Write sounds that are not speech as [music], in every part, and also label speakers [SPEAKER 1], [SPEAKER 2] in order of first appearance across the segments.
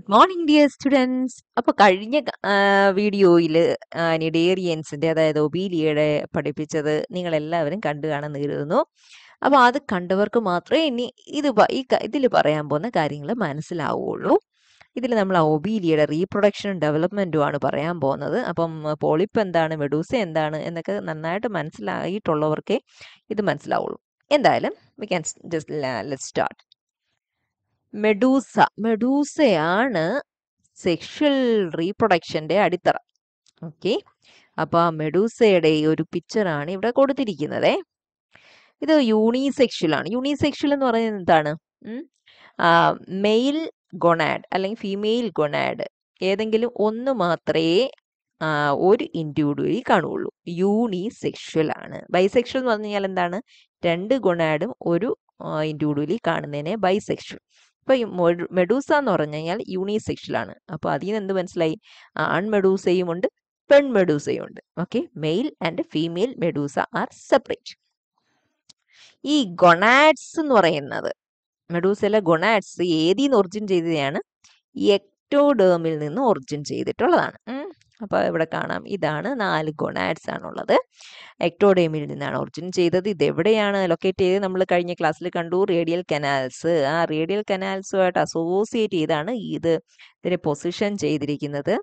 [SPEAKER 1] Good morning dear students അപ്പോൾ കഴിഞ്ഞ വീഡിയോയിൽ നിഡേറിയൻസിൻ്റെ അതായത് ഒബീലിയുടെ പഠിപ്പിച്ചത് നിങ്ങൾ എല്ലാവരും കണ്ടു കാണാൻ നേരിടുന്നു അപ്പോൾ അത് കണ്ടവർക്ക് മാത്രമേ ഇനി ഇത് ഇതിൽ പറയാൻ പോകുന്ന കാര്യങ്ങൾ മനസ്സിലാവുള്ളൂ ഇതിൽ നമ്മൾ ഒബീലിയയുടെ റീപ്രൊഡക്ഷനും ഡെവലപ്മെന്റും ആണ് പറയാൻ പോകുന്നത് അപ്പം പോളിപ്പ് എന്താണ് മെഡൂസ എന്താണ് എന്നൊക്കെ നന്നായിട്ട് മനസ്സിലായിട്ടുള്ളവർക്കേ ഇത് മനസ്സിലാവുള്ളൂ എന്തായാലും we can just let start medusa മെഡൂസയാണ് സെക്ഷൽ റീപ്രൊഡക്ഷൻ്റെ അടിത്തറ ഓക്കെ അപ്പോൾ ആ മെഡൂസയുടെ ഒരു പിക്ചറാണ് ഇവിടെ കൊടുത്തിരിക്കുന്നത് ഇത് ആണ് യൂണിസെക്ഷൽ എന്ന് പറയുന്നത് എന്താണ് മെയിൽ ഗൊണാഡ് അല്ലെങ്കിൽ ഫീമെയിൽ ഗൊണാഡ് ഏതെങ്കിലും ഒന്ന് മാത്രമേ ഒരു ഇൻഡിവിഡ്വലി കാണുകയുള്ളൂ യൂണിസെക്ഷൽ ആണ് ബൈസെക്ഷൽ എന്ന് പറഞ്ഞു കഴിഞ്ഞാൽ എന്താണ് രണ്ട് ഗുണാഡും ഒരു ഇൻഡിവിഡ്വലി കാണുന്നതിനെ ബൈസെക്ഷൽ ഇപ്പൊ മെഡൂസ എന്ന് പറഞ്ഞു കഴിഞ്ഞാൽ യൂണിസെക്ഷലാണ് അപ്പോൾ അതിൽ നിന്ന് എന്ത് മനസ്സിലായി ആൺ മെഡൂസയും ഉണ്ട് പെൺ മെഡൂസയും ഉണ്ട് okay male and female medusa are separate ഈ ഗൊണാഡ്സ് എന്ന് പറയുന്നത് മെഡൂസയിലെ ഗൊണാഡ്സ് ഏതിൽ നിന്ന് ഒറിജിൻ ചെയ്തതാണ് എക്ടോഡേമിൽ നിന്ന് ഒറിജിൻ ചെയ്തിട്ടുള്ളതാണ് അപ്പോൾ ഇവിടെ കാണാം ഇതാണ് നാല് ഗൊണാഡ്സ് ആണുള്ളത് എക്ടോഡേമിൽ നിന്നാണ് ഒറിജിൻ ചെയ്തത് ഇത് എവിടെയാണ് ലൊക്കേറ്റ് ചെയ്ത് നമ്മൾ കഴിഞ്ഞ ക്ലാസ്സിൽ കണ്ടു റേഡിയൽ കനാൽസ് ആ റേഡിയൽ കനാൽസുമായിട്ട് അസോസിയേറ്റ് ചെയ്താണ് ഇത് ഇതിനെ പൊസിഷൻ ചെയ്തിരിക്കുന്നത്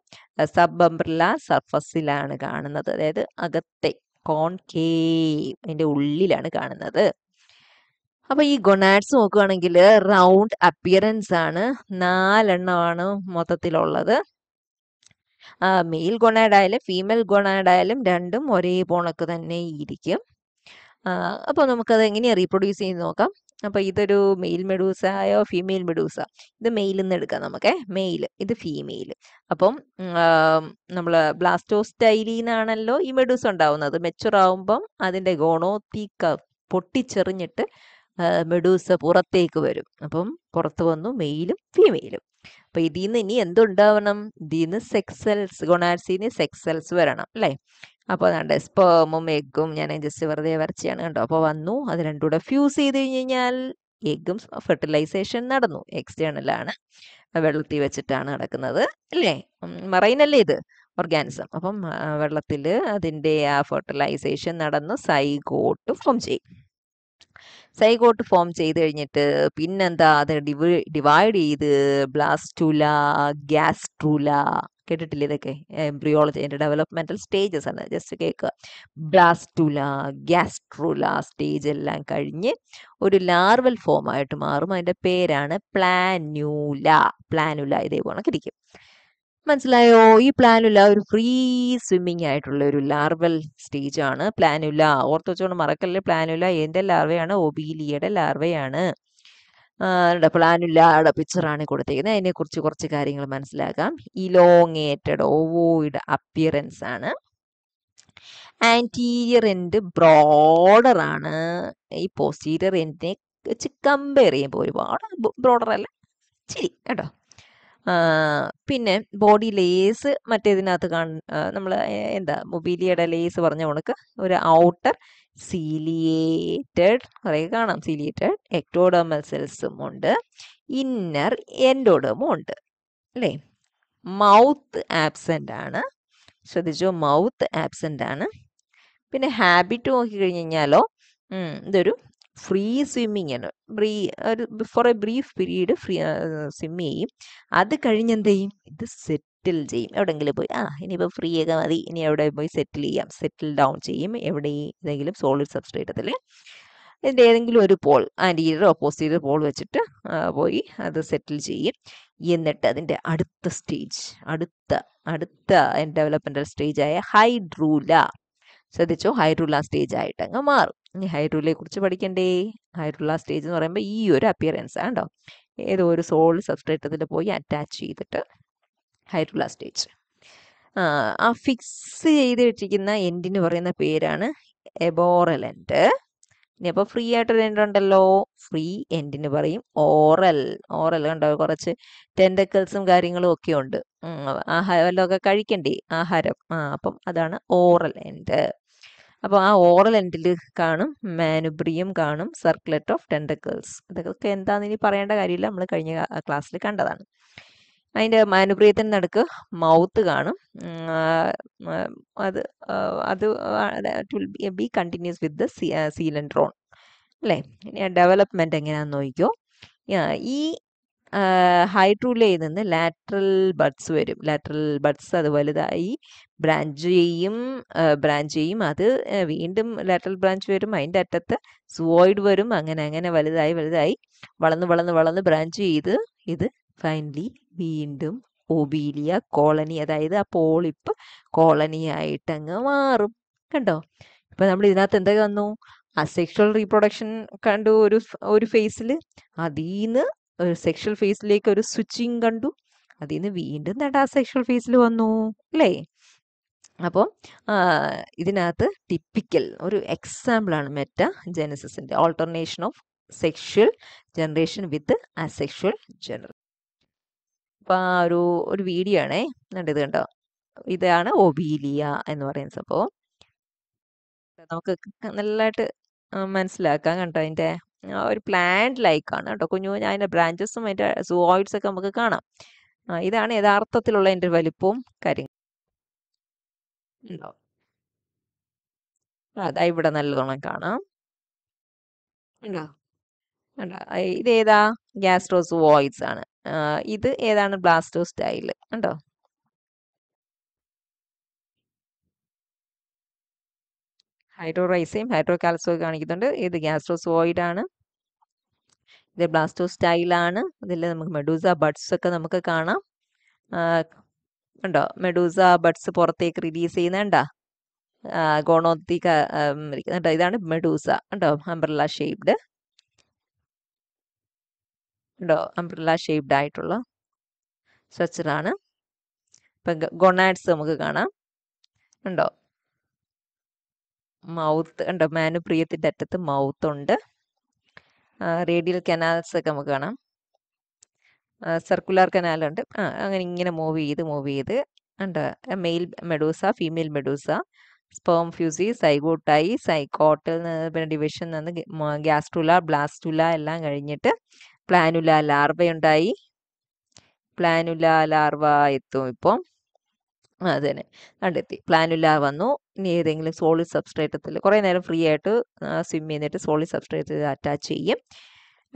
[SPEAKER 1] സബ് അംബ്രല്ല സർഫസിലാണ് കാണുന്നത് അതായത് അകത്തെ കോൺകേവ് അതിന്റെ ഉള്ളിലാണ് കാണുന്നത് അപ്പൊ ഈ ഗൊണാഡ്സ് നോക്കുകയാണെങ്കിൽ റൗണ്ട് അപ്പിയറൻസ് ആണ് നാലെണ്ണമാണ് മൊത്തത്തിലുള്ളത് മെയിൽ ഗൊണാഡായാലും ഫീമെയിൽ ഗൊണാഡായാലും രണ്ടും ഒരേ പോണക്ക് തന്നെ ഇരിക്കും അപ്പോൾ നമുക്കത് എങ്ങനെയാണ് റീപ്രൊഡ്യൂസ് ചെയ്ത് നോക്കാം അപ്പോൾ ഇതൊരു മെയിൽ മെഡൂസയോ ഫീമെയിൽ മെഡൂസ ഇത് മെയിലിൽ നിന്ന് എടുക്കാം നമുക്ക് മെയിൽ ഇത് ഫീമെയിൽ അപ്പം നമ്മൾ ബ്ലാസ്റ്റോസ്റ്റൈലിൽ നിന്നാണല്ലോ ഈ മെഡൂസ് ഉണ്ടാവുന്നത് മെച്ചുറാവുമ്പം അതിൻ്റെ ഗോണോത്തീക്ക പൊട്ടിച്ചെറിഞ്ഞിട്ട് മെഡൂസ പുറത്തേക്ക് വരും അപ്പം പുറത്ത് വന്നു മെയിലും ഫീമെയിലും അപ്പൊ ഇതിൽ നിന്ന് ഇനി എന്തുണ്ടാവണം ഇതിൽ നിന്ന് സെക്സൽസ് സെൽസ് ഗുണാഴ്സിന് സെക്സൽസ് വരണം അല്ലേ അപ്പോൾ അതാണ്ട് സ്പേമും എഗ്ഗും ഞാൻ ജസ്റ്റ് വെറുതെ വരച്ചാണ് കണ്ടോ അപ്പോൾ വന്നു അത് രണ്ടുകൂടെ ഫ്യൂസ് ചെയ്ത് കഴിഞ്ഞ് കഴിഞ്ഞാൽ എഗ്ഗും ഫെർട്ടിലൈസേഷൻ നടന്നു എക്സ്റ്റേണലാണ് വെള്ളത്തിൽ വെച്ചിട്ടാണ് നടക്കുന്നത് അല്ലേ മറൈനല്ലേ ഇത് ഓർഗാനിസം അപ്പം വെള്ളത്തിൽ അതിൻ്റെ ആ ഫെർട്ടിലൈസേഷൻ നടന്ന് സൈഗോട്ട് ഫോം ചെയ്യും സൈഗോട്ട് ഫോം ചെയ്ത് കഴിഞ്ഞിട്ട് പിന്നെന്താ അത് ഡിവ് ഡിവൈഡ് ചെയ്ത് ബ്ലാസ്റ്റുല ഗ്യാസ്ട്രൂല കേട്ടിട്ടില്ല ഇതൊക്കെ എംബ്രിയോളജി അതിൻ്റെ ഡെവലപ്മെൻറ്റൽ സ്റ്റേജസ് ആണ് ജസ്റ്റ് കേൾക്കുക ബ്ലാസ്റ്റുല ഗ്യാസ്ട്രുല സ്റ്റേജ് എല്ലാം കഴിഞ്ഞ് ഒരു ലാർവൽ ഫോം ആയിട്ട് മാറും അതിൻ്റെ പേരാണ് പ്ലാനുല പ്ലാനുല ഇതേപോലെ ഇരിക്കും മനസ്സിലായോ ഈ പ്ലാനുല്ല ഒരു ഫ്രീ സ്വിമ്മിങ് ആയിട്ടുള്ള ഒരു ലാർവൽ സ്റ്റേജ് ആണ് ഓർത്ത് ഓർത്തുവെച്ചോണ്ട് മറക്കല്ലേ പ്ലാനുല്ല എന്റെ ലാർവയാണ് ഒബീലിയയുടെ ലാർവയാണ് പ്ലാനില്ല അവിടെ പിക്ചറാണ് കൊടുത്തേക്കുന്നത് കുറിച്ച് കുറച്ച് കാര്യങ്ങൾ മനസ്സിലാക്കാം ഇലോങ്ങേറ്റഡ് ഓവോയിഡ് അപ്പിയറൻസ് ആണ് ആൻറ്റീരിയർ എൻഡ് ബ്രോഡർ ആണ് ഈ പോസ്റ്റീരിയർ എൻഡിനെ വെച്ച് കമ്പയർ ചെയ്യുമ്പോൾ ഒരുപാട് ബ്രോഡർ അല്ല ശരി കേട്ടോ പിന്നെ ബോഡി ലേസ് മറ്റേതിനകത്ത് കാണ നമ്മൾ എന്താ മൊബീലിയുടെ ലേസ് പറഞ്ഞ കണക്ക് ഒരു ഔട്ടർ സീലിയേറ്റഡ് കുറേ കാണാം സീലിയേറ്റഡ് എക്ടോഡർമൽ സെൽസും ഉണ്ട് ഇന്നർ എൻഡോഡോമും ഉണ്ട് അല്ലേ മൗത്ത് ആബ്സെൻ്റ് ആണ് ശ്രദ്ധിച്ചോ മൗത്ത് ആബ്സെൻ്റ് ആണ് പിന്നെ ഹാബിറ്റ് നോക്കി നോക്കിക്കഴിഞ്ഞ് കഴിഞ്ഞാലോ ഇതൊരു ഫ്രീ സ്വിമ്മിങ് ആണ് ബ്രീ ഒരു for a brief period free swim ചെയ്യും അത് കഴിഞ്ഞ് എന്ത് ചെയ്യും ഇത് സെറ്റിൽ ചെയ്യും എവിടെയെങ്കിലും പോയി ആ ഇനിയിപ്പോൾ ഫ്രീ ഒക്കെ മതി ഇനി എവിടെ പോയി സെറ്റിൽ ചെയ്യാം സെറ്റിൽ ഡൗൺ ചെയ്യും എവിടെ ഏതെങ്കിലും സോളിഡ് സബ്സ്ട്രേറ്റത്തിൽ ഇതിൻ്റെ ഏതെങ്കിലും ഒരു പോൾ ആൻറ്റീരിയർ ഓപ്പോസിറ്റ് പോൾ വെച്ചിട്ട് പോയി അത് സെറ്റിൽ ചെയ്യും എന്നിട്ട് അതിൻ്റെ അടുത്ത സ്റ്റേജ് അടുത്ത അടുത്ത ഡെവലപ്മെൻറ്റൽ സ്റ്റേജായ ഹൈഡ്രൂല ശ്രദ്ധിച്ചോ ഹൈഡ്രൂല സ്റ്റേജ് ആയിട്ട് അങ്ങ് മാറും ഇനി ഹൈഡ്രൂലയെ കുറിച്ച് പഠിക്കണ്ടേ ഹൈഡ്രൂല സ്റ്റേജ് എന്ന് പറയുമ്പോൾ ഈ ഒരു അപ്പിയറൻസ് ആണ് ഏതോ ഒരു സോൾ സബ്സ്ട്രേറ്റ് പോയി അറ്റാച്ച് ചെയ്തിട്ട് ഹൈഡ്രൂല സ്റ്റേജ് ആ ഫിക്സ് ചെയ്ത് വെച്ചിരിക്കുന്ന എൻഡിന് പറയുന്ന പേരാണ് എബോറൽ എൻഡ് ഇനി അപ്പോൾ ഫ്രീ ആയിട്ടൊരു എൻഡ് ഉണ്ടല്ലോ ഫ്രീ എൻഡിന് പറയും ഓറൽ ഓറൽ കണ്ടോ കുറച്ച് ടെൻഡക്കൽസും കാര്യങ്ങളും ഒക്കെ ഉണ്ട് ആഹാരം വല്ലതൊക്കെ കഴിക്കണ്ടേ ആഹാരം ആ അപ്പം അതാണ് ഓറൽ എൻഡ് അപ്പോൾ ആ ഓറൽ എൻഡിൽ കാണും മാനുബ്രിയം കാണും സർക്കുലറ്റ് ഓഫ് ടെൻഡക്കിൾസ് അതൊക്കെ എന്താണെന്ന് ഇനി പറയേണ്ട കാര്യമില്ല നമ്മൾ കഴിഞ്ഞ ക്ലാസ്സിൽ കണ്ടതാണ് അതിൻ്റെ മാനുപ്രിയത്തിന് നടുക്ക് മൗത്ത് കാണും അത് അത് be continuous with the coelenteron അല്ലേ ഇനി ഡെവലപ്മെന്റ് എങ്ങനെയാന്ന് നോക്കിക്കോ ഈ ഹൈഡ്രൂലയിൽ നിന്ന് ലാറ്ററൽ ബഡ്സ് വരും ലാറ്ററൽ ബഡ്സ് അത് വലുതായി ബ്രാഞ്ച് ചെയ്യും ബ്രാഞ്ച് ചെയ്യും അത് വീണ്ടും ലാറ്ററൽ ബ്രാഞ്ച് വരും അതിൻ്റെ അറ്റത്ത് സുവോയിഡ് വരും അങ്ങനെ അങ്ങനെ വലുതായി വലുതായി വളർന്ന് വളർന്ന് വളർന്ന് ബ്രാഞ്ച് ചെയ്ത് ഇത് ഫൈനലി വീണ്ടും ഒബീലിയ കോളനി അതായത് ആ പോളിപ്പ് കോളനിയായിട്ട് അങ്ങ് മാറും കണ്ടോ ഇപ്പൊ നമ്മൾ ഇതിനകത്ത് എന്തൊക്കെ വന്നു അസെക്ഷൽ റീപ്രൊഡക്ഷൻ കണ്ടു ഒരു ഒരു ഫേസിൽ അതിൽ നിന്ന് സെക്ഷൽ ഫേസിലേക്ക് ഒരു സ്വിച്ചിങ് കണ്ടു അതിൽ നിന്ന് വീണ്ടും നടാ സെക്ഷൽ ഫേസിൽ വന്നു അല്ലേ അപ്പോൾ ഇതിനകത്ത് ടിപ്പിക്കൽ ഒരു എക്സാമ്പിളാണ് മെറ്റ ജെനസിസിൻ്റെ alternation of sexual generation with asexual generation അപ്പോൾ ആ ഒരു ഒരു വീഡിയോ ആണേ കണ്ടത് കണ്ടോ ഇതാണ് ഒബീലിയ എന്ന് പറയുന്ന സംഭവം നമുക്ക് നല്ലതായിട്ട് മനസ്സിലാക്കാം കണ്ടോ അതിൻ്റെ ഒരു പ്ലാന്റ് ലൈക്ക് ആണ് കേട്ടോ കുഞ്ഞു കുഞ്ഞു അതിൻ്റെ ബ്രാഞ്ചസും അതിൻ്റെ സൂവായിഡ്സ് ഒക്കെ നമുക്ക് കാണാം ഇതാണ് യഥാർത്ഥത്തിലുള്ള അതിൻ്റെ വലിപ്പവും കാര്യങ്ങൾ ഉണ്ടാവും. അതാ ഇവിടെ നല്ലോണം കാണാം. കണ്ടോ? കണ്ടോ? ഇതേതാ? ഗ്യാസ്ട്രോസ് വോയിസ് ആണ്. ഇത് ഏതാണ്? സ്റ്റൈൽ കണ്ടോ? ഹൈഡ്രോറൈസയും കാൽസോ കാണിക്കുന്നുണ്ട്. ഇത് ഗ്യാസ്ട്രോസ് വോയിഡ് ആണ്. ഇത് ബ്ലാസ്റ്റോസ്റ്റൈൽ ആണ്. ഇതിൽ നമുക്ക് മെഡൂസ ബഡ്സ് ഒക്കെ നമുക്ക് കാണാം. ഉണ്ടോ മെഡൂസ ബഡ്സ് പുറത്തേക്ക് റിലീസ് ചെയ്യുന്ന കണ്ടാ ഗോണോത്തി ഇതാണ് മെഡൂസ കണ്ടോ അംബ്രല്ല ഷേപ്ഡ് കണ്ടോ അംബ്രല്ല ഷേപ്ഡ് ആയിട്ടുള്ള സ്ട്രക്ചറാണ് ഇപ്പം ഗൊണാഡ്സ് നമുക്ക് കാണാം കണ്ടോ മൗത്ത് കണ്ടോ മാനുപ്രിയത്തിൻ്റെ അറ്റത്ത് മൗത്ത് ഉണ്ട് റേഡിയൽ കനാൽസ് ഒക്കെ നമുക്ക് കാണാം സർക്കുലർ കനാലുണ്ട് ആ അങ്ങനെ ഇങ്ങനെ മൂവ് ചെയ്ത് മൂവ് ചെയ്ത് ഉണ്ട് male medusa female medusa sperm ഫ്യൂസി സൈഗോട്ടായി സൈക്കോട്ടിൽ നിന്ന് പിന്നെ ഡിവിഷൻ നിന്ന് ഗ്യാസ്റ്റുല ബ്ലാസ്റ്റുല എല്ലാം കഴിഞ്ഞിട്ട് പ്ലാനുല ലാർവ ഉണ്ടായി പ്ലാനുല ലാർവ എത്തും ഇപ്പം അതന്നെ കണ്ടെത്തി പ്ലാനുല വന്നു ഇനി ഏതെങ്കിലും സോളിഡ് സബ്സ്ട്രേറ്റത്തിൽ കുറേ നേരം ഫ്രീ ആയിട്ട് സ്വിം ചെയ്തിട്ട് സോളിഡ് സബ്സ്ട്രേറ്റ് അറ്റാച്ച് ചെയ്യും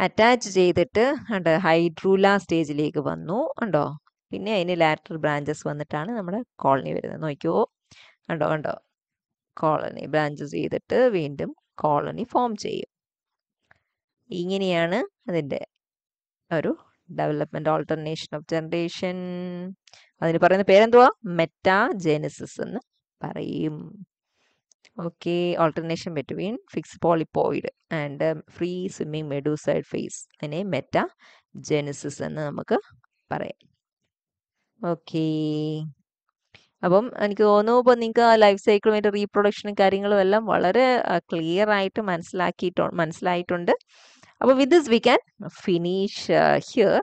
[SPEAKER 1] അറ്റാച്ച് ചെയ്തിട്ട് ഉണ്ട് ഹൈഡ്രൂല സ്റ്റേജിലേക്ക് വന്നു ഉണ്ടോ പിന്നെ അതിന് ലാറ്ററൽ ബ്രാഞ്ചസ് വന്നിട്ടാണ് നമ്മുടെ കോളനി വരുന്നത് നോക്കിയോ കണ്ടോ കണ്ടോ കോളനി ബ്രാഞ്ചസ് ചെയ്തിട്ട് വീണ്ടും കോളനി ഫോം ചെയ്യും ഇങ്ങനെയാണ് അതിൻ്റെ ഒരു ഡെവലപ്മെന്റ് ഓൾട്ടർനേഷൻ ഓഫ് ജനറേഷൻ അതിന് പറയുന്ന പേരെന്തുവാ മെറ്റാജെനസിസ് എന്ന് പറയും okay alternation between fixed polypoid and free swimming medusoid phase അതിനെ മെറ്റ ജെനിസിസ് എന്ന് നമുക്ക് പറയാം ഓക്കേ അപ്പം എനിക്ക് തോന്നുന്നു ഇപ്പം നിങ്ങൾക്ക് ആ ലൈഫ് സൈക്കിളും അതിൻ്റെ റീപ്രൊഡക്ഷനും കാര്യങ്ങളും എല്ലാം വളരെ ക്ലിയർ ആയിട്ട് മനസ്സിലാക്കിയിട്ടോ മനസ്സിലായിട്ടുണ്ട് അപ്പോൾ with this we can finish here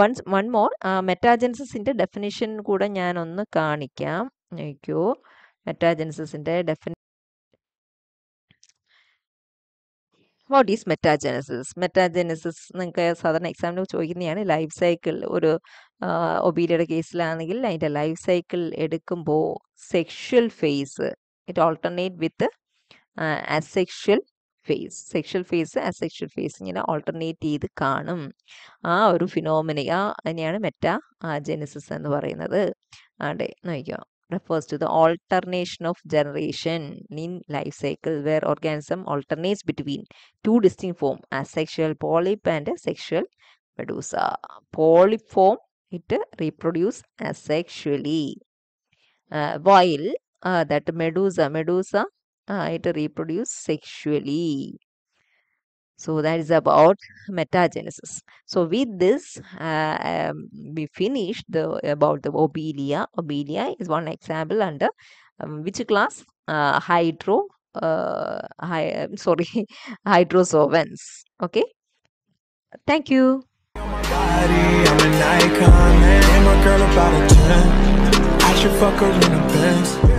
[SPEAKER 1] once one more മെറ്റാജൻസിൻ്റെ ഡെഫിനേഷൻ കൂടെ ഞാനൊന്ന് കാണിക്കാം നോക്കൂ മെറ്റാജൻസിൻ്റെ definition what is metagenesis metagenesis നിങ്ങൾക്ക് സാധാരണ എക്സാമിന് ചോദിക്കുന്നതാണ് ലൈഫ് സൈക്കിൾ ഒരു ഒബീലിയുടെ കേസിലാണെങ്കിൽ അതിൻ്റെ ലൈഫ് സൈക്കിൾ എടുക്കുമ്പോൾ sexual phase it alternate with asexual phase sexual phase asexual phase ഇങ്ങനെ ഓൾട്ടർനേറ്റ് ചെയ്ത് കാണും ആ ഒരു ഫിനോമിനി ആ അതിനെയാണ് മെറ്റാ ജെനസിസ് എന്ന് പറയുന്നത് അതെ നോക്കിയോ refers to the alternation of generation in life cycle where organism alternates between two distinct forms asexual polyp and sexual medusa polyp form it reproduce asexually uh, while uh, that medusa medusa uh, it reproduce sexually so that is about metagenesis. So with this, uh, um, we finished the about the obelia. Obelia is one example under um, which class? Uh, hydro, uh, I'm um, [laughs] sorry, hydrosolvents. Okay. Thank you. I should fuck her in